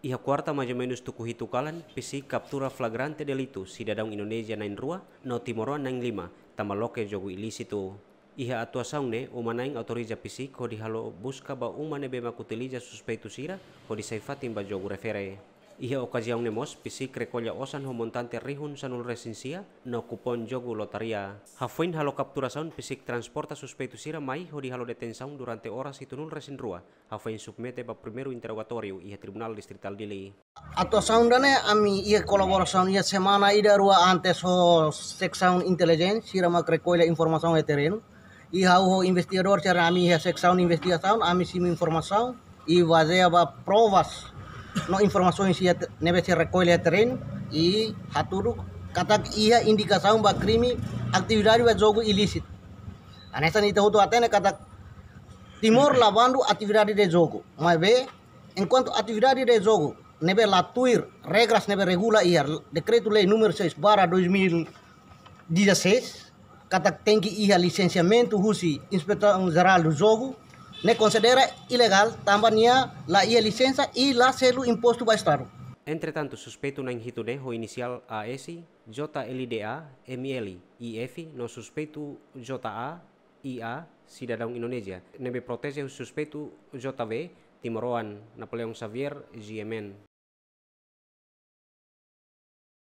Ia quarta menus tuku hitukalan pisi kaptura flagrante delitu si dadang Indonesia nain rua no timoroan nain lima tamaloke jogu ilisitu. Iha atua saune umanain autoriza pisi ko dihalo buska ba umane bema kutilija suspeitu sira ko disaifatin ba jogu referee. Ia Είχε ocasiaunemos pisi crecolla osan homontante rihun sanul resinsia no kupon jogu lotaria. Hafuin halo capturación fisik transporta suspeitusira mai hodi halo detención durante ora situnul resin rua. Hafuin submete bab primeru interrogatorio ia tribunal distrital dili. Ato saundane ami ia colaboración ia semana ida rua antes ho sección intelligence sirama crecolla información etereno. y hau investigador cara ami hesek sound investigação ami sim informação e fazer provas no informações ia neve se recolhe terreno e haturu kata ia indicação ba crime atividade ba jogo ilícito anessa nita hoto ne kata Timor lavando atividade de jogo mas ve enquanto atividade de jogo neve latuir regras neve regula ia decreto lei número 6 barra 2016 kata tem que ia licenciamento rusi inspetor geral do jogo ne considera ilegal nia la ia licença i la selu impostu ba Estado. Entretanto, suspeito na ho inicial AS, JLDA, ML, IF, no suspeito JA, IA, cidadão Indonesia. Nebe protege suspeito JV, Timoroan, Napoleão Xavier, GMN.